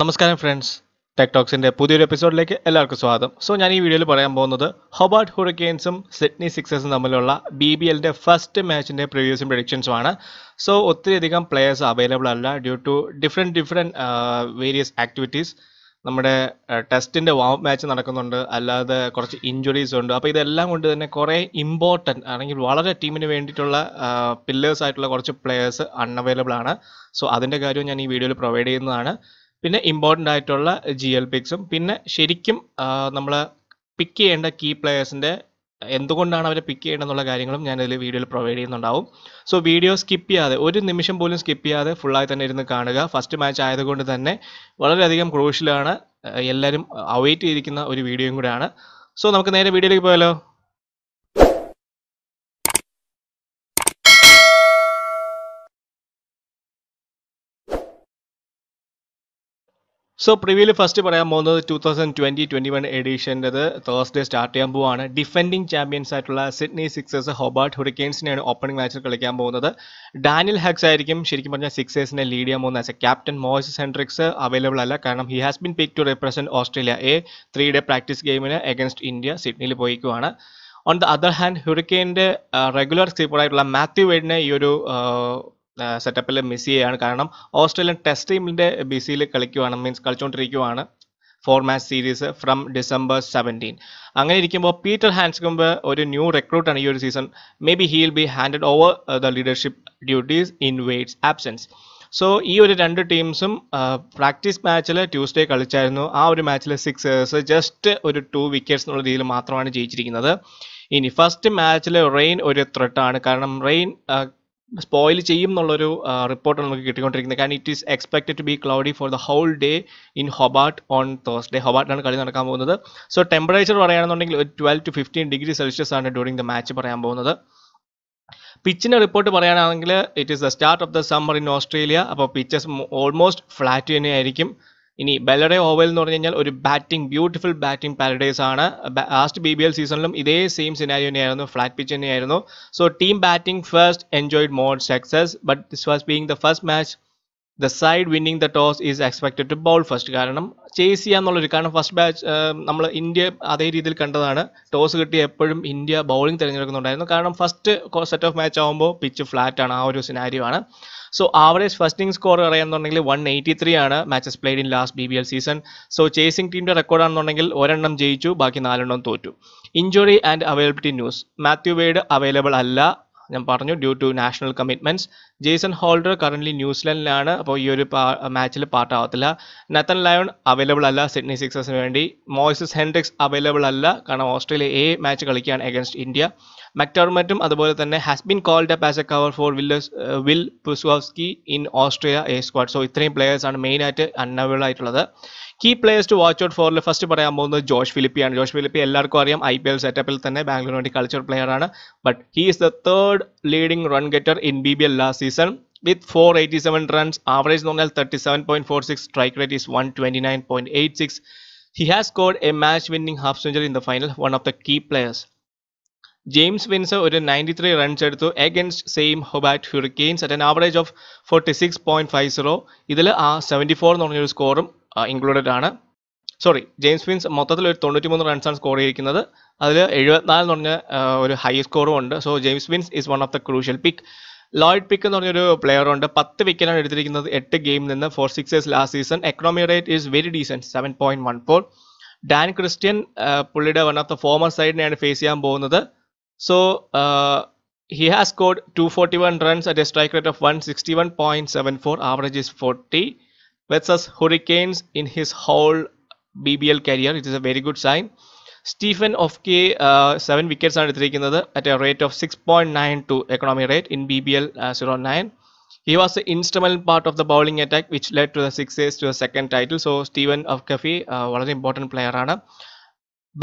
നമസ്കാരം friends tech പുതിയൊരു എപ്പിസോഡിലേക്ക് എല്ലാവർക്കും സ്വാഗതം സോ ഞാൻ ഈ വീഡിയോയിൽ പറയാൻ പോകുന്നത് ഹൊബാർട്ട് ഹുറിക്കെയിൻസും സിഡ്നി സിക്സേഴ്സും തമ്മിലുള്ള ബി ബി എല്ലിൻ്റെ ഫസ്റ്റ് മാച്ചിൻ്റെ പ്രിവ്യൂസും പ്രഡിക്ഷൻസും ആണ് സോ ഒത്തിരിയധികം പ്ലെയേഴ്സ് അവൈലബിൾ അല്ല due to different different various activities നമ്മുടെ ടെസ്റ്റിൻ്റെ വാം മാച്ച് നടക്കുന്നുണ്ട് അല്ലാതെ കുറച്ച് ഇഞ്ചുറീസ് ഉണ്ട് അപ്പോൾ ഇതെല്ലാം കൊണ്ട് തന്നെ കുറേ ഇമ്പോർട്ടൻറ്റ് അല്ലെങ്കിൽ വളരെ ടീമിന് വേണ്ടിയിട്ടുള്ള പില്ലേഴ്സ് ആയിട്ടുള്ള കുറച്ച് പ്ലെയേഴ്സ് അൺഅവൈലബിൾ ആണ് സോ അതിൻ്റെ കാര്യവും ഞാൻ ഈ വീഡിയോയിൽ പ്രൊവൈഡ് ചെയ്യുന്നതാണ് പിന്നെ ഇമ്പോർട്ടൻ്റ് ആയിട്ടുള്ള ജി എൽ പിക്സും പിന്നെ ശരിക്കും നമ്മൾ പിക്ക് ചെയ്യേണ്ട കീ പ്ലേയേഴ്സിൻ്റെ എന്തുകൊണ്ടാണ് അവരെ പിക്ക് ചെയ്യേണ്ടതെന്നുള്ള കാര്യങ്ങളും ഞാൻ ഇതിൽ വീഡിയോയിൽ പ്രൊവൈഡ് ചെയ്യുന്നുണ്ടാവും സോ വീഡിയോ സ്കിപ്പ് ചെയ്യാതെ ഒരു നിമിഷം പോലും സ്കിപ്പ് ചെയ്യാതെ ഫുള്ളായി തന്നെ ഇരുന്ന് കാണുക ഫസ്റ്റ് മാച്ച് ആയതുകൊണ്ട് തന്നെ വളരെയധികം ക്രൂഷ്യലാണ് എല്ലാവരും അവൈറ്റ് ചെയ്തിരിക്കുന്ന ഒരു വീഡിയോയും കൂടെയാണ് സോ നമുക്ക് നേരെ വീഡിയോയിലേക്ക് പോയാലോ സോ പ്രിവ്യൂവിൽ ഫസ്റ്റ് പറയാൻ പോകുന്നത് two thousand twenty twenty one എഡീഷൻ്റെത് തേഴ്സ്ഡേ സ്റ്റാർട്ട് ചെയ്യാൻ പോവാണ് ഡിഫെൻഡിങ് ചാമ്പ്യൻസ് ആയിട്ടുള്ള സിഡ്നി സിക്സേഴ്സ് ഹോബാർട്ട് ഹുറിക്കെയിൻസിനെയാണ് ഓപ്പണിംഗ് മാച്ചിൽ കളിക്കാൻ പോകുന്നത് ഡാനിയൽ ഹാക്സ് ആയിരിക്കും ശരിക്കും പറഞ്ഞാൽ സിക്സേഴ്സിനെ ലീഡ് ചെയ്യാൻ പോകുന്നത് as a captain Moises Henriques available അല്ല കാരണം he has been pick to represent Australia A three day practice ഗെയിമിന് എഗൻസ്റ്റ് ഇന്ത്യ സിഡ്നിയിൽ പോയിക്കുവാണ് ഓൺ ദ അതർ ഹാൻഡ് ഹുറിക്കെയിൻ്റെ റെഗുലർ ആയിട്ടുള്ള മാത്യു വേഡിനെ ഈ ഒരു uh, സെറ്റപ്പിൽ മിസ് ചെയ്യുകയാണ് കാരണം ഓസ്ട്രേലിയൻ ടെസ്റ്റ് ടീമിൻ്റെ ബിസിയിൽ കളിക്കുവാണ് മീൻസ് കളിച്ചുകൊണ്ടിരിക്കുവാണ് four match series from December seventeen അങ്ങനെ ഇരിക്കുമ്പോൾ പീറ്റർ ഹാൻസ്കുമ്പ് ഒരു ന്യൂ റിക്രൂട്ടാണ് ഈ ഒരു season maybe will be handed over the leadership duties in Wade's absence so ഈ ഒരു രണ്ട് ടീംസും പ്രാക്ടീസ് മാച്ചിൽ ട്യൂസ്ഡേ കളിച്ചായിരുന്നു ആ ഒരു മാച്ചിൽ ഏഴ്സ് ജസ്റ്റ് ഒരു ടു വിക്കറ്റ്സ് എന്നുള്ള രീതിയിൽ മാത്രമാണ് ജയിച്ചിരിക്കുന്നത് ഇനി ഫസ്റ്റ് മാച്ചിൽ റെയിൻ ഒരു ത്രെട്ടാണ് കാരണം റെയിൻ സ്പോയിൽ ചെയ്യും എന്നുള്ളൊരു റിപ്പോർട്ട് നമുക്ക് കിട്ടിക്കൊണ്ടിരിക്കുന്നത് കാരണം it is expected to be cloudy for the whole day in Hobart on day ഹൊബാട്ടിലാണ് കളി നടക്കാൻ പോകുന്നത് സോ ടെമ്പറേച്ചർ പറയുകയാണെന്നുണ്ടെങ്കിൽ ഒരു twelve to fifteen degree Celsius ആണ് ഡ്യൂറിംഗ് ദ മാച്ച് പറയാൻ പോകുന്നത് പിച്ചിൻ്റെ റിപ്പോർട്ട് പറയുകയാണെങ്കിൽ it is the start of the summer in Australia അപ്പോൾ പിച്ചസ് ഓൾമോസ്റ്റ് ഫ്ലാറ്റ് തന്നെയായിരിക്കും ഇനി ബെലറെ ഓവൽ എന്ന് പറഞ്ഞു കഴിഞ്ഞാൽ ഒരു ബാറ്റിംഗ് ബ്യൂട്ടിഫുൾ ബാറ്റിംഗ് പാരഡൈസ് ആണ് ലാസ്റ്റ് ബി ബി എൽ സീസണിലും ഇതേ സെയിം സിനാരി തന്നെയായിരുന്നു ഫ്ലാറ്റ് പിച്ച് തന്നെയായിരുന്നു so team batting first enjoyed more success but this was being the first match the side winning the toss is expected to bowl first കാരണം chase ചെയ്യാന്നുള്ളൊരു കാരണം first batch നമ്മൾ India അതേ രീതിയിൽ കണ്ടതാണ് toss കിട്ടി എപ്പോഴും ഇന്ത്യ ബൗളിംഗ് തിരഞ്ഞെടുക്കുന്നുണ്ടായിരുന്നു കാരണം ഫസ്റ്റ് സെറ്റ് ഓഫ് മാച്ച് ആകുമ്പോൾ പിച്ച് ഫ്ലാറ്റ് ആണ് ആ ഒരു സിനാരിയോ ആണ് സോ ആവറേജ് ഫസ്റ്റിംഗ് സ്കോർ അറിയാന്നുണ്ടെങ്കിൽ വൺ എയ്റ്റി ത്രീ ആണ് matches played in last B B L season so chasing ടീമിൻ്റെ റെക്കോർഡാണെന്നുണ്ടെങ്കിൽ ഒരെണ്ണം ജയിച്ചു ബാക്കി നാലെണ്ണം തോറ്റു injury and availability news Matthew Wade available അല്ല ഞാൻ പറഞ്ഞു due to national commitments Jason Holder currently ന്യൂസിലൻഡിലാണ് അപ്പോൾ ഈ ഒരു മാച്ചിൽ പാർട്ടാവത്തില്ല നത്തൻ ലയൺ അവൈലബിൾ അല്ല സിഡ്നി സിക്സേഴ്സിന് വേണ്ടി മോയിസസ് ഹെൻഡ്രിക്സ് അവൈലബിൾ അല്ല കാരണം ഓസ്ട്രേലിയ എ മാച്ച് കളിക്കുകയാണ് എഗൻസ്റ്റ് ഇന്ത്യ മക്ടോർമറ്റും അതുപോലെ തന്നെ has been called up as a cover for Villiers Will Pucovski in Australia A squad so ഇത്രയും പ്ലെയേഴ്സാണ് മെയിനായിട്ട് അൺഅവൈലബിൾ ആയിട്ടുള്ളത് key players to watch out ഫോറിൽ ഫസ്റ്റ് പറയാൻ പോകുന്നത് ജോഷ് ഫിലിപ്പിയാണ് ജോഷ് ഫിലിപ്പി എല്ലാവർക്കും അറിയാം ഐ പി എൽ സെറ്റപ്പിൽ തന്നെ ബാംഗ്ലൂരിന് വേണ്ടി കളിച്ചൊരു പ്ലെയറാണ് but he is the third leading run getter in B B L last season with four eighty seven runs average എന്ന് പറഞ്ഞാൽ thirty seven point four six strike rate is one twenty nine point eight six he has scored a match winning half century in the final one of the key players James Vince ഒരു ninety three runs എടുത്തു against same Hobart Hurricanes at an average of forty six point five zero ഇതിൽ ആ seventy four എന്ന് പറഞ്ഞൊരു സ്കോറും included ആണ് sorry James Vince മൊത്തത്തിൽ ഒരു റൺസ് റൺസാണ് സ്കോർ ചെയ്തിരിക്കുന്നത് അതിൽ എഴുപത്തിനാല് എന്ന് പറഞ്ഞ ഒരു ഹൈ സ്കോറും ഉണ്ട് so James Vince is one of the crucial pick Lloyd pick എന്ന് പറഞ്ഞൊരു പ്ലെയർ ഉണ്ട് പത്ത് വിക്കറ്റാണ് എടുത്തിരിക്കുന്നത് എട്ട് ഗെയിം നിന്ന് for Sixers last season economy rate is very decent seven point one four Dan Christian പുള്ളിയുടെ വൺ ഓഫ് ദ ഫോമർ സൈഡിനെയാണ് face ചെയ്യാൻ പോകുന്നത് so he has scored two forty one runs at a strike rate of one sixty one point seven four average is forty Let's us Hurricanes in his whole BBL career. It is a very good sign. Stephen ഓഫ്കെ seven wickets ആണ് എടുത്തിരിക്കുന്നത് at a rate of six point nine two economy rate in B B L zero nine he was a instrumental part of the bowling attack which led to the Sixers to the second title so Steven O'Keefe വളരെ important player ആണ്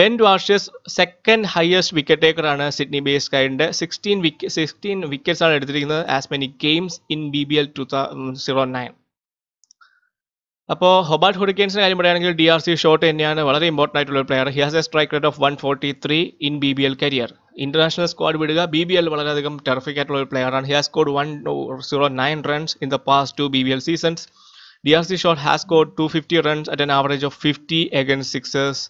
Ben വാഷസ് second highest wicket taker ആണ് Sydney base കൈഡിൻ്റെ sixteen വിക്ക sixteen wickets ആണ് എടുത്തിരിക്കുന്നത് as many games in B B L two zero nine അപ്പോൾ Hobart ഹുറിക്കെയിൻസിൻ്റെ കാര്യം പറയുകയാണെങ്കിൽ ഡി ആർ സി ഷോട്ട് തന്നെയാണ് വളരെ ഇമ്പോർട്ടൻ്റ് ആയിട്ടുള്ള ഒരു player he has a strike rate of one forty three in B B L career international squad വിടുക B B L വളരെയധികം ടെറഫിക് ആയിട്ടുള്ള ഒരു പ്ലെയറാണ് he has scored one zero nine runs in the past two B B L seasons D'Arcy Short has scored two fifty runs at an average of fifty against Sixers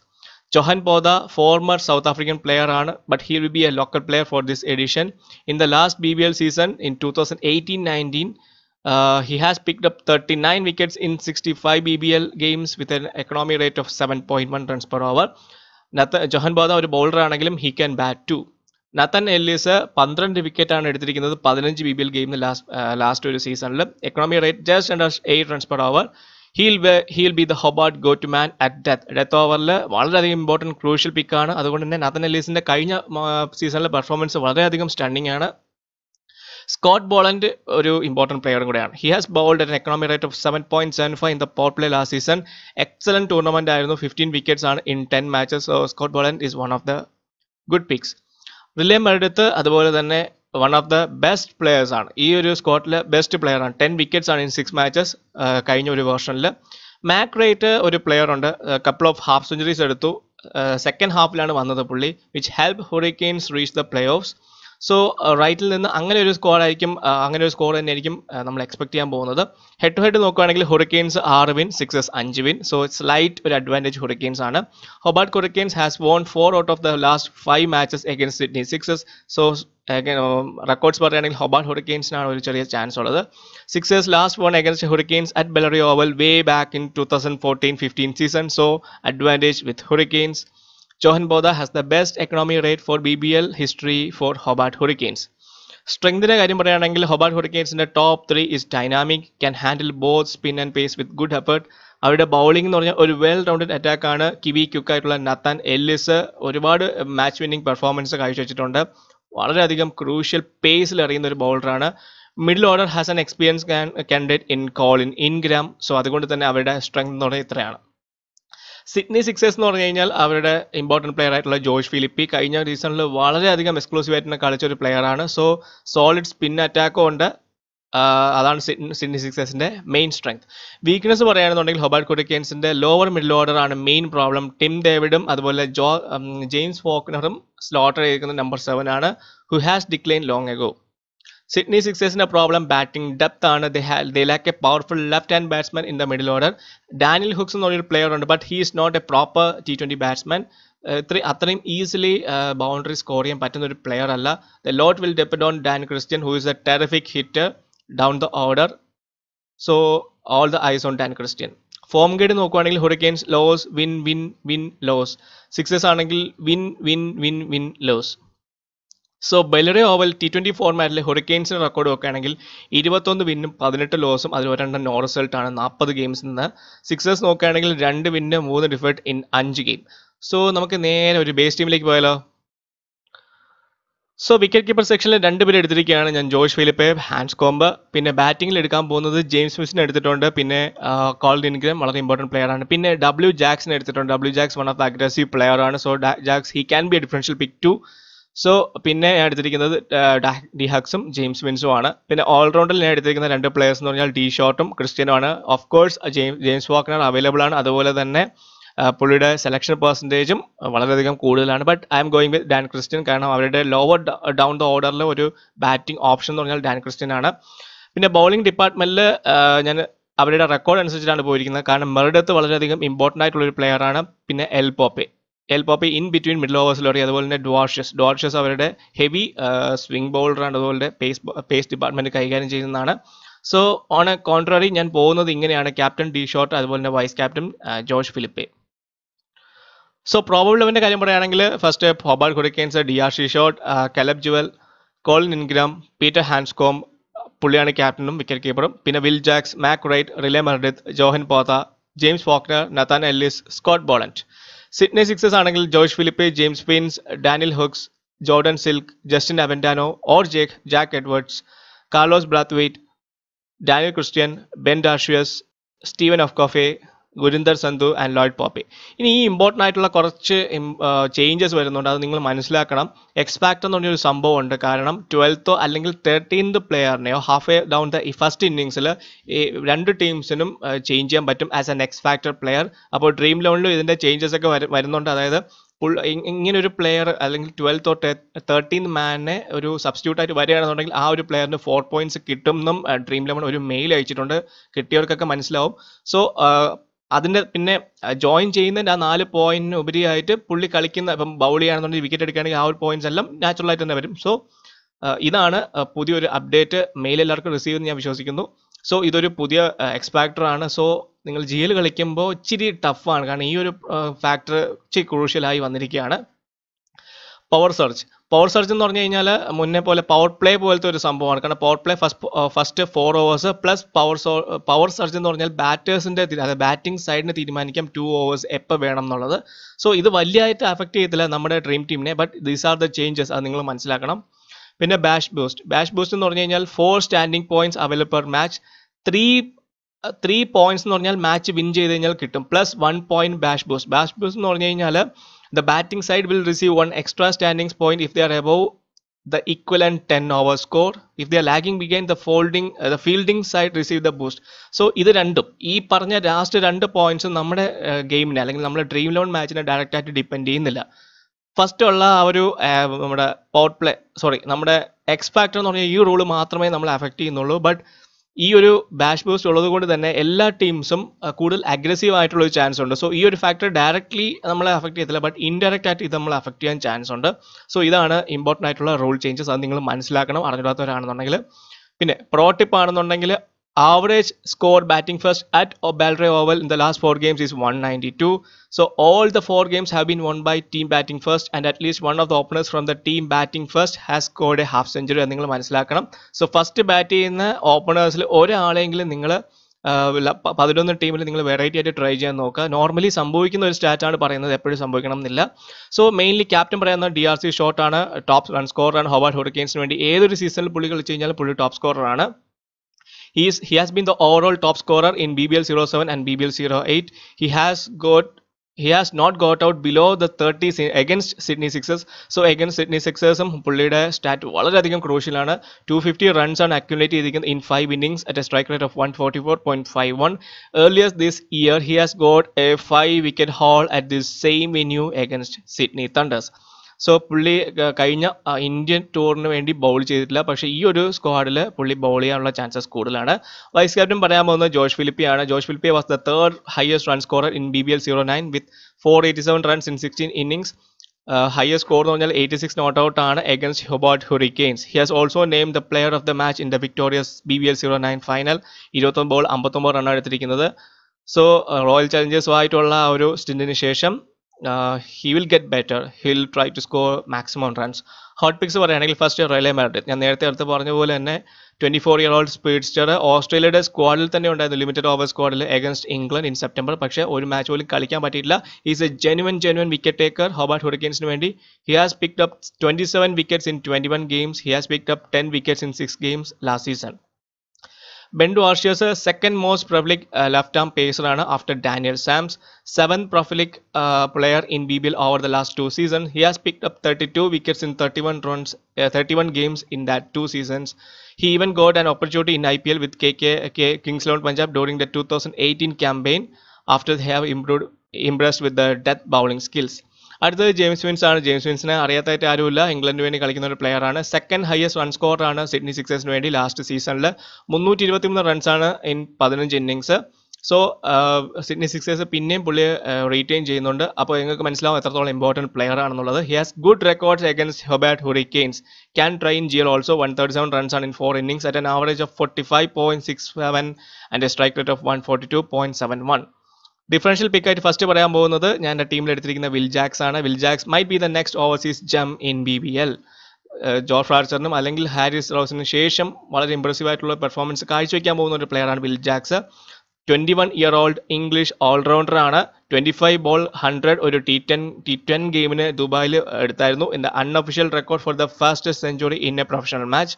Johan Botha former South African player ആണ് but he will be a local player for this edition in the last B B L season in two thousand eighteen nineteen Uh, he has picked up 39 wickets in 65 e BBL games with an economy rate of 7.1 runs per over. Johan Botha ഒരു bowler ആണെങ്കിലും he can bat too Nathan Ellis പന്ത്രണ്ട് വിക്കറ്റാണ് എടുത്തിരിക്കുന്നത് പതിനഞ്ച് B B L ഗെയിമിൽ last last ഒരു സീസണിൽ economy rate just and eight runs per over he'll he'll be the Hobart go to man at death death ഓവറിൽ വളരെയധികം ഇമ്പോർട്ടൻറ്റ് ക്രൂഷ്യൽ പിക്കാണ് അതുകൊണ്ട് തന്നെ നത്തൻ എല്ലിയസിൻ്റെ കഴിഞ്ഞ സീസണിലെ uh, പെർഫോമൻസ് വളരെയധികം സ്റ്റണ്ണിങ് ആണ് സ്കോട്ട് ബോളൻഡ് ഒരു ഇമ്പോർട്ടൻറ്റ് പ്ലെയറും കൂടെയാണ് he has bowled at economy rate of seven point seven five in the power play last season excellent tournament ആയിരുന്നു ഫിഫ്റ്റീൻ വിക്കറ്റ്സ് ആണ് in ten matches Scott Boland is one of the good picks റിലേ മെഡത്ത് അതുപോലെ തന്നെ one of the best players ആണ് ഈ ഒരു സ്കോട്ടിലെ ബെസ്റ്റ് പ്ലെയർ ആണ് ടെൻ വിക്കറ്റ്സ് ആണ് ഇൻ സിക്സ് മാച്ചസ് കഴിഞ്ഞ ഒരു വേർഷനിൽ മാക് റേറ്റ് ഒരു പ്ലെയർ ഉണ്ട് കപ്പിൾ ഓഫ് ഹാഫ് സെഞ്ചുറീസ് എടുത്തു സെക്കൻഡ് uh, ഹാഫിലാണ് വന്നത് പുള്ളി which help Hurricanes reach the playoffs so റൈറ്റിൽ uh, നിന്ന് അങ്ങനെ ഒരു സ്കോർ ആയിരിക്കും അങ്ങനെ ഒരു സ്കോർ തന്നെയായിരിക്കും നമ്മൾ എക്സ്പെക്ട് ചെയ്യാൻ പോകുന്നത് ഹെഡ് ടു ഹെഡ് നോക്കുകയാണെങ്കിൽ ഹുറിക്കെയിൻസ് ആറ് വിൻ സിക്സസ് അഞ്ച് വിൻ സോ ഇറ്റ്സ് ലൈറ്റ് ഒരു അഡ്വാൻറ്റേജ് ഹുറിക്കെയിൻസ് ആണ് Hobart Hurricanes has won four out of the last five matches against Sydney Sixers so records പറയുകയാണെങ്കിൽ ഹൊബാർട്ട് ഹുറിക്കെയിൻസിനാണ് ഒരു ചെറിയ ചാൻസ് ഉള്ളത് Sixers last won against Hurricanes at Bellerive Oval way back in two thousand fourteen fifteen season so advantage with Hurricanes Johan Boda has the best economy rate for BBL history for Hobart Hurricanes. സ്ട്രെങ്തിൻ്റെ കാര്യം പറയുകയാണെങ്കിൽ Hobart ഹൊറിക്കേൻസിൻ്റെ top three is dynamic can handle both spin and pace with good effort അവരുടെ bowling എന്ന് പറഞ്ഞാൽ ഒരു well rounded അറ്റാക്കാണ് Kiwi ക്യുക്കായിട്ടുള്ള നത്താൻ എല്ലിസ് ഒരുപാട് മാച്ച് വിന്നിംഗ് പെർഫോമൻസ് കാഴ്ചവെച്ചിട്ടുണ്ട് വളരെയധികം ക്രൂഷ്യൽ പേസിൽ അറിയുന്ന ഒരു ബൗളറാണ് middle order has an experience can candidate in Colin Ingram so അതുകൊണ്ട് തന്നെ അവരുടെ സ്ട്രെങ്ത് എന്ന് പറഞ്ഞാൽ ഇത്രയാണ് സിഡ്നി സിക്സേഴ്സ് എന്ന് പറഞ്ഞു കഴിഞ്ഞാൽ അവരുടെ ഇമ്പോർട്ടൻറ്റ് പ്ലെയർ ആയിട്ടുള്ള ജോഷ് ഫിലിപ്പി കഴിഞ്ഞ സീസണിൽ വളരെയധികം എക്സ്ക്ലൂസീവ് ആയിട്ട് കളിച്ച ഒരു പ്ലെയറാണ് സോ സോളിഡ് സ്പിൻ അറ്റാക്കും ഉണ്ട് അതാണ് സിഡ്നി സിക്സേഴ്സിന്റെ മെയിൻ സ്ട്രെങ്ത് വീക്ക്നെസ് പറയുകയാണെന്നുണ്ടെങ്കിൽ ഹൊബാർട്ട് കൊട്ടിക്കൻസിന്റെ ലോവർ മിഡിൽ ഓർഡർ ആണ് മെയിൻ പ്രോബ്ലം ടിം ഡേവിഡും അതുപോലെ ജോ ജെയിംസ് ഫോക്നറും സ്ലോട്ടർ ചെയ്തിരിക്കുന്ന നമ്പർ സെവൻ ആണ് who has decline long ago Sydney സിക്സേഴ്സിന്റെ പ്രോബ്ലം ബാറ്റിംഗ് ഡെപ്ത് ആണ് they they lack a powerful left hand batsman in the middle order Daniel Hughes എന്ന് പറഞ്ഞൊരു പ്ലെയർ ഉണ്ട് but he is not a proper T twenty batsman ഇത്രയും അത്രയും easily boundary score ചെയ്യാൻ പറ്റുന്ന ഒരു പ്ലെയർ അല്ല the lot will depend on Dan Christian who is a terrific hit down the order so all the eyes on Dan Christian form guide നോക്കുവാണെങ്കിൽ Hurricanes loss win win win loss Sixers ആണെങ്കിൽ win win win win loss so Bellerive Oval T twenty ഫോർമാറ്റിലെ ഹൊറിക്കെയിൻസിൻ്റെ record നോക്കുകയാണെങ്കിൽ ഇരുപത്തൊന്ന് വിന്നും പതിനെട്ട് ലോസും അതിൽ ഒരെണ്ണം no റിസൾട്ടാണ് നാൽപ്പത് ഗെയിംസ് നിന്ന് സിക്സേഴ്സ് നോക്കുകയാണെങ്കിൽ രണ്ട് വിന്ന് മൂന്ന് ഡിഫേർട്ട് ഇൻ അഞ്ച് ഗെയിം സോ നമുക്ക് നേരെ ഒരു ബേസ് ടീമിലേക്ക് പോയാലോ സോ വിക്കറ്റ് കീപ്പർ സെക്ഷനിൽ രണ്ട് പേര് എടുത്തിരിക്കുകയാണ് ഞാൻ ജോഷ് ഫിലിപ്പ് ഹാൻസ് കോംബ് പിന്നെ ബാറ്റിംഗിൽ എടുക്കാൻ പോകുന്നത് ജെയിംസ് മിസിനെ എടുത്തിട്ടുണ്ട് പിന്നെ കോൾ ഡിൻഗ്രം വളരെ ഇമ്പോർട്ടൻ്റ് പ്ലെയർ ആണ് പിന്നെ ഡബ്ല്യു ജാക്സിനെ എടുത്തിട്ടുണ്ട് W Jacks one of aggressive player ആണ് so Jacks he can be a differential pick too so പിന്നെ ഞാൻ എടുത്തിരിക്കുന്നത് ഡിഹക്സും ജെയിംസ് വിൻസും ആണ് പിന്നെ ഓൾറൗണ്ടിൽ ഞാൻ എടുത്തിരിക്കുന്ന രണ്ട് പ്ലെയേഴ്സ് എന്ന് പറഞ്ഞാൽ ഡി ഷോട്ടും ക്രിസ്ത്യനും ആണ് of course James James available ആണ് അതുപോലെ തന്നെ പുള്ളിയുടെ സെലക്ഷൻ പെർസെൻറ്റേജും വളരെയധികം കൂടുതലാണ് but I'm going with Dan Christian കാരണം അവരുടെ ലോവർ ഡൗൺ ദ ഓർഡറിൽ ഒരു ബാറ്റിംഗ് ഓപ്ഷൻ എന്ന് പറഞ്ഞാൽ ഡാൻ ക്രിസ്ത്യൻ ആണ് പിന്നെ ബൗളിംഗ് ഡിപ്പാർട്ട്മെന്റിൽ ഞാൻ അവരുടെ റെക്കോർഡ് അനുസരിച്ചിട്ടാണ് പോയിരിക്കുന്നത് കാരണം മെറിഡത്ത് വളരെയധികം ഇമ്പോർട്ടൻ്റ് ആയിട്ടുള്ള ഒരു പ്ലെയറാണ് പിന്നെ L Pope L Pope in between middle ഓവേഴ്സിൽ ഓവേഴ്സിലോട്ട് അതുപോലെ തന്നെ ഡോർഷസ് ഡോർഷസ് അവരുടെ ഹെവി സ്വിംഗ് ബോളറാണ് അതുപോലെ തന്നെ പേസ് പേസ് ഡിപ്പാർട്ട്മെന്റ് കൈകാര്യം ചെയ്യുന്നതാണ് സോ ഓൺ എ കോൺട്രറി ഞാൻ പോകുന്നത് ഇങ്ങനെയാണ് ക്യാപ്റ്റൻ ഡി ഷോർട്ട് അതുപോലെ തന്നെ vice captain George Philippe so probable കാര്യം പറയുകയാണെങ്കിൽ first Hobart Hurricanes D'Arcy Short Caleb Jewell Colin Ingram Peter Handscomb പുള്ളിയാണ് ക്യാപ്റ്റനും വിക്കറ്റ് കീപ്പറും പിന്നെ Will Jacks Mac Wright Riley Meredith Johan Botha James Faulkner Nathan Ellis Scott Boland Sydney Sixers ആണെങ്കിൽ George Philippe James Vince Daniel Hughes Jordan Silk Justin Avendano or Jake Jack Edwards Carlos Brathwaite Daniel Christian Ben Dwarshuis Steven of കോഫെ ഗുരിന്ദർ Sandhu and Lloyd Pope ഇനി ഈ important ആയിട്ടുള്ള കുറച്ച് changes വരുന്നുണ്ട് അത് നിങ്ങൾ മനസ്സിലാക്കണം expat എന്ന് പറഞ്ഞൊരു സംഭവം ഉണ്ട് കാരണം ട്വൽത്തോ അല്ലെങ്കിൽ തേർട്ടീൻത് പ്ലെയറിനെയോ ഹാഫ് ഡൗൺ ദ ഫസ്റ്റ് ഇന്നിങ്സിൽ ഈ രണ്ട് ടീംസിനും ചേഞ്ച് ചെയ്യാൻ പറ്റും as an X factor player അപ്പോൾ ഡ്രീം ലെവലിലും ഇതിൻ്റെ ചേഞ്ചസ് ഒക്കെ വരുന്നുണ്ട് അതായത് ഫുൾ ഇങ്ങനെ ഒരു പ്ലെയർ അല്ലെങ്കിൽ ട്വൽത്ത് ഓർ തേർട്ടീൻ ഒരു സബ്സ്റ്റിറ്റ്യൂട്ട് ആയിട്ട് വരികയാണെന്നുണ്ടെങ്കിൽ ആ ഒരു പ്ലെയറിന് ഫോർ പോയിന്റ്സ് കിട്ടുമെന്നും ഡ്രീം ലെവൺ ഒരു മെയിൽ അയച്ചിട്ടുണ്ട് കിട്ടിയവർക്കൊക്കെ മനസ്സിലാവും സോ അതിൻ്റെ പിന്നെ ജോയിൻ ചെയ്യുന്നതിൻ്റെ ആ നാല് പോയിന്റിന് ഉപരിയായിട്ട് പുള്ളി കളിക്കുന്ന ഇപ്പം ബൗൾ വിക്കറ്റ് എടുക്കുകയാണെങ്കിൽ ആ ഒരു പോയിന്റ്സ് എല്ലാം നാച്ചുറൽ ആയിട്ട് തന്നെ വരും സോ ഇതാണ് പുതിയൊരു അപ്ഡേറ്റ് മെയിൽ എല്ലാവർക്കും റിസീവ് ചെയ്യുമെന്ന് ഞാൻ വിശ്വസിക്കുന്നു സോ ഇതൊരു പുതിയ എക്സ് ഫാക്ടർ ആണ് സോ നിങ്ങൾ ജി എൽ കളിക്കുമ്പോൾ ഇച്ചിരി ടഫാണ് കാരണം ഈ ഒരു ഫാക്ടർ ഇച്ചിരി ക്രൂഷ്യലായി വന്നിരിക്കുകയാണ് പവർ സെർച്ച് പവർ സർജ് എന്ന് പറഞ്ഞു കഴിഞ്ഞാൽ മുന്നേ പോലെ പവർ പ്ലേ പോലത്തെ ഒരു സംഭവമാണ് കാരണം power play first first four overs plus power power surge എന്ന് പറഞ്ഞാൽ ബാറ്റേഴ്സിന്റെ അതായത് ബാറ്റിംഗ് സൈഡിന് തീരുമാനിക്കാം ടു ഓവേഴ്സ് എപ്പോൾ വേണം എന്നുള്ളത് സോ ഇത് വലിയായിട്ട് അഫക്റ്റ് ചെയ്യത്തില്ല നമ്മുടെ ഡ്രീം ടീമിനെ but these are the changes അത് നിങ്ങൾ മനസ്സിലാക്കണം പിന്നെ ബാഷ് ബൂസ്റ്റ് ബാഷ് ബൂസ്റ്റ് എന്ന് പറഞ്ഞു കഴിഞ്ഞാൽ four standing points available per match three three points എന്ന് പറഞ്ഞാൽ മാച്ച് വിൻ ചെയ്ത് കഴിഞ്ഞാൽ കിട്ടും plus one point bash boost bash boost എന്ന് പറഞ്ഞു കഴിഞ്ഞാൽ the batting side will receive one extra standings point if they are above the equivalent 10 over score if they are lagging behind the folding uh, the fielding side receive the boost so either end up e parna last end points in our game in alangal nammada dream loan match in a direct at depend cheyunnilla first ഉള്ള ആ ഒരു നമ്മുടെ port play sorry നമ്മുടെ എക്സ്പാക്ടർ എന്ന് പറഞ്ഞാൽ ഈ rule മാത്രമേ നമ്മൾ അഫക്റ്റ് ചെയ്യുന്നുള്ളൂ ബട്ട് ഈ ഒരു ബാഷ് ബൂസ്റ്റ് ഉള്ളത് കൊണ്ട് തന്നെ എല്ലാ ടീംസും കൂടുതൽ അഗ്രസീവ് ആയിട്ടുള്ള ഒരു ചാൻസ് ഉണ്ട് സോ ഈ ഒരു ഫാക്ടർ ഡയറക്ട്ലി നമ്മളെ അഫക്ട് ചെയ്യത്തില്ല ബട്ട് ഇൻഡയറക്റ്റ് ആയിട്ട് ഇത് നമ്മളെ അഫക്ട് ചെയ്യാൻ ചാൻസ് ഉണ്ട് സോ ഇതാണ് ഇമ്പോർട്ടൻ്റ് ആയിട്ടുള്ള റൂൾ ചേഞ്ചസ് അത് നിങ്ങൾ മനസ്സിലാക്കണം അറിഞ്ഞിടാത്തവരാണെന്നുണ്ടെങ്കിൽ പിന്നെ പ്രോ ടിപ്പ് ആണെന്നുണ്ടെങ്കിൽ average score batting first at Beltray Oval in the last four games is 192. So all the four games have been won by team batting first and at least one of the openers from the team batting first has scored a half century എന്ന് നിങ്ങൾ മനസ്സിലാക്കണം so first bat ചെയ്യുന്ന ഓപ്പണേഴ്സിൽ ഒരാളെങ്കിലും നിങ്ങൾ പതിനൊന്ന് ടീമിൽ നിങ്ങൾ variety ആയിട്ട് ട്രൈ ചെയ്യാൻ നോക്കുക നോർമലി സംഭവിക്കുന്ന ഒരു സ്റ്റാറ്റാണ് പറയുന്നത് എപ്പോഴും സംഭവിക്കണം എന്നില്ല സോ മെയിൻലി ക്യാപ്റ്റൻ പറയുന്ന ഡി ആർ സി ഷോട്ടാണ് ടോപ്പ് റൺ സ്കോറാണ് ഹോബാർട്ട് ഹുറിക്കെയിൻസിന് വേണ്ടി ഏതൊരു സീസണിൽ പുള്ളി കളിച്ചു കഴിഞ്ഞാൽ പുള്ളി ടോപ്പ് സ്കോറാണ് he has been the overall top scorer in BBL 07 and BBL 08 he has got he has not got out below the 30s against Sydney Sixers. So against Sydney Sixers, um, pulled a stat very crucial. 250 runs on accumulated in 5 innings at a strike rate of 144.51. Earlier this year, he has got a 5 wicket haul at this same venue against Sydney Thunders. സോ പുള്ളി കഴിഞ്ഞ Indian ടൂറിന് വേണ്ടി bowl ചെയ്തിട്ടില്ല പക്ഷേ ഈ ഒരു സ്ക്വാഡിൽ പുള്ളി ബൗൾ ചെയ്യാനുള്ള ചാൻസസ് കൂടുതലാണ് വൈസ് ക്യാപ്റ്റൻ പറയാൻ പോകുന്നത് ജോഷ് ഫിലിപ്പിയാണ് Josh Philippe was the third highest run scorer in B B L zero nine with four eighty seven runs in sixteen innings highest score എന്ന് പറഞ്ഞാൽ എയ്റ്റി സിക്സ് നോട്ട് ഔട്ട് ആണ് against Hobart Hurricanes he has also name the player of the match in the victorious B B L zero nine final ഇരുപത്തൊമ്പത് ball അമ്പത്തൊമ്പത് റണ്ണാണ് എടുത്തിരിക്കുന്നത് so royal ചലഞ്ചേഴ്സുമായിട്ടുള്ള ആ ഒരു സ്റ്റിൻറ്റിന് ശേഷം uh, he will get better. He'll try to score maximum runs. Hot picks പറയുകയാണെങ്കിൽ first Riley Meredith ഞാൻ നേരത്തെ അടുത്ത് പറഞ്ഞ പോലെ തന്നെ twenty four year old speedster ഓസ്ട്രേലിയയുടെ സ്ക്വാഡിൽ തന്നെ ഉണ്ടായിരുന്നു ലിമിറ്റഡ് ഓവർ സ്ക്വാഡിൽ എഗൻസ്റ്റ് ഇംഗ്ലണ്ട് ഇൻ സെപ്റ്റംബർ പക്ഷേ ഒരു മാച്ച് പോലും കളിക്കാൻ പറ്റിയിട്ടില്ല is a genuine genuine wicket taker Hobart ഹുറിക്കൻസിന് വേണ്ടി he has picked up twenty seven wickets in twenty one games he has picked up ten wickets in six games last season Bendu the second most prolific uh, left arm pace after Daniel Sams, seventh prolific uh, player in BBL over the last two seasons. He has picked up 32 wickets in 31 runs, uh, 31 games in that two seasons. He even got an opportunity in IPL with KK, Kings Lord Punjab during the 2018 campaign after they have impressed with the death bowling skills. അടുത്തത് James Vince ആണ് James വിൻസിനെ അറിയാത്തായിട്ട് ആരുമില്ല ഇംഗ്ലണ്ടിന് വേണ്ടി കളിക്കുന്ന ഒരു player ആണ് സെക്കൻഡ് ഹയസ്റ്റ് റൺ സ്കോറാണ് സിഡ്നി സിക്സേഴ്സിന് വേണ്ടി ലാസ്റ്റ് സീസണിൽ മുന്നൂറ്റി ഇരുപത്തിമൂന്ന് റൺസാണ് ഇൻ പതിനഞ്ച് ഇന്നിങ്സ് സോ സിഡ്നി സിക്സേഴ്സ് പിന്നെയും പുള്ളി റീറ്റെയിൻ ചെയ്യുന്നുണ്ട് അപ്പോൾ നിങ്ങൾക്ക് മനസ്സിലാവും എത്രത്തോളം ഇമ്പോർട്ടൻറ്റ് പ്ലെയർ ആണെന്നുള്ളത് he has good records against Hobart Hurricanes can ട്രൈൻ ജിയർ also one thirty seven runs ആണ് in four innings at an average of forty five point six seven and a strike rate of one forty two point seven one differential പിക്കായിട്ട് first പറയാൻ പോകുന്നത് ഞാൻ എൻ്റെ ടീമിൽ എടുത്തിരിക്കുന്ന വിൽ ജാക്സ് ആണ് Will Jacks might be the next overseas gem in B B L George ഫ്രാർച്ചറിനും അല്ലെങ്കിൽ ഹാരിസ് റോസിനും ശേഷം വളരെ ഇമ്പ്രസീവ് ആയിട്ടുള്ള പെർഫോമൻസ് കാഴ്ചവെക്കാൻ പോകുന്ന ഒരു പ്ലെയറാണ് Will Jacks twenty one year old English ആണ് ട്വൻറ്റി ഫൈവ് ബോൾ ഹൺഡ്രഡ് ഒരു ടി ടെൻ ടി ടെൻ ഗെയിമിന് ദുബായിൽ എടുത്തായിരുന്നു in the unofficial record for the fastest century in a professional match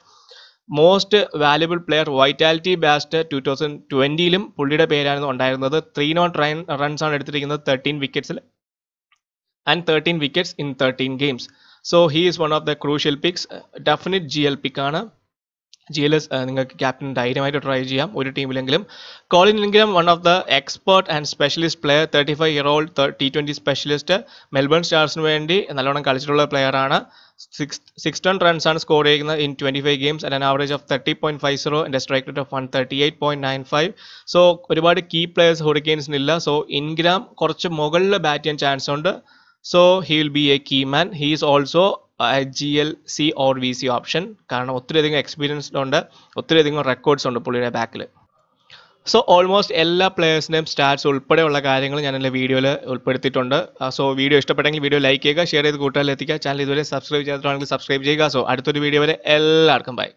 most valuable player Vitality Blast two thousand ട്വൻറ്റിയിലും പുള്ളിയുടെ പേരായിരുന്നു ഉണ്ടായിരുന്നത് three not run റൺസാണ് എടുത്തിരിക്കുന്നത് തേർട്ടീൻ വിക്കറ്റ്സിൽ and thirteen wickets in thirteen games so he is one of the crucial picks definite G L പിക്കാണ് G L S നിങ്ങൾക്ക് captain ധൈര്യമായിട്ട് ട്രൈ ചെയ്യാം ഒരു ടീമിലെങ്കിലും Colin Ingram one of the expert and specialist player thirty five year old T twenty specialist Melbourne സ്റ്റാർസിന് വേണ്ടി നല്ലോണം കളിച്ചിട്ടുള്ള പ്ലെയറാണ് സിക്സ് സിക്സ് ടൺ റൺസ് ആണ് സ്കോർ ചെയ്യുന്നത് in twenty five games and an average of thirty point five zero എൻ്റെ strike rate of one thirty eight point nine five so ഒരുപാട് key players ഹൊറിക്കെയിൻസിനില്ല സോ ഇൻഗ്രാം കുറച്ച് മുകളിൽ ബാറ്റ് ചെയ്യാൻ chance ഉണ്ട് so he will be a key man he is also G L C or V C option കാരണം ഒത്തിരി അധികം experienced ഉണ്ട് ഒത്തിരി അധികം റെക്കോർഡ്സ് ഉണ്ട് പുള്ളിയുടെ ബാക്കിൽ സോ ഓൾമോസ്റ്റ് എല്ലാ പ്ലേയേഴ്സിൻ്റെയും സ്റ്റാറ്റ്സ് ഉൾപ്പെടെയുള്ള കാര്യങ്ങൾ ഞാൻ എൻ്റെ വീഡിയോയിൽ ഉൾപ്പെടുത്തിയിട്ടുണ്ട് സോ വീഡിയോ ഇഷ്ടപ്പെട്ടെങ്കിൽ വീഡിയോ ലൈക്ക് ചെയ്യുക ഷെയർ ചെയ്ത് കൂട്ടുകാരിലെത്തിക്കുക ചാനൽ ഇതുവരെ സബ്സ്ക്രൈബ് ചെയ്തിട്ടാണെങ്കിൽ സബ്സ്ക്രൈബ് ചെയ്യുക സോ അടുത്തൊരു വീഡിയോ വരെ എല്ലാവർക്കും ബൈ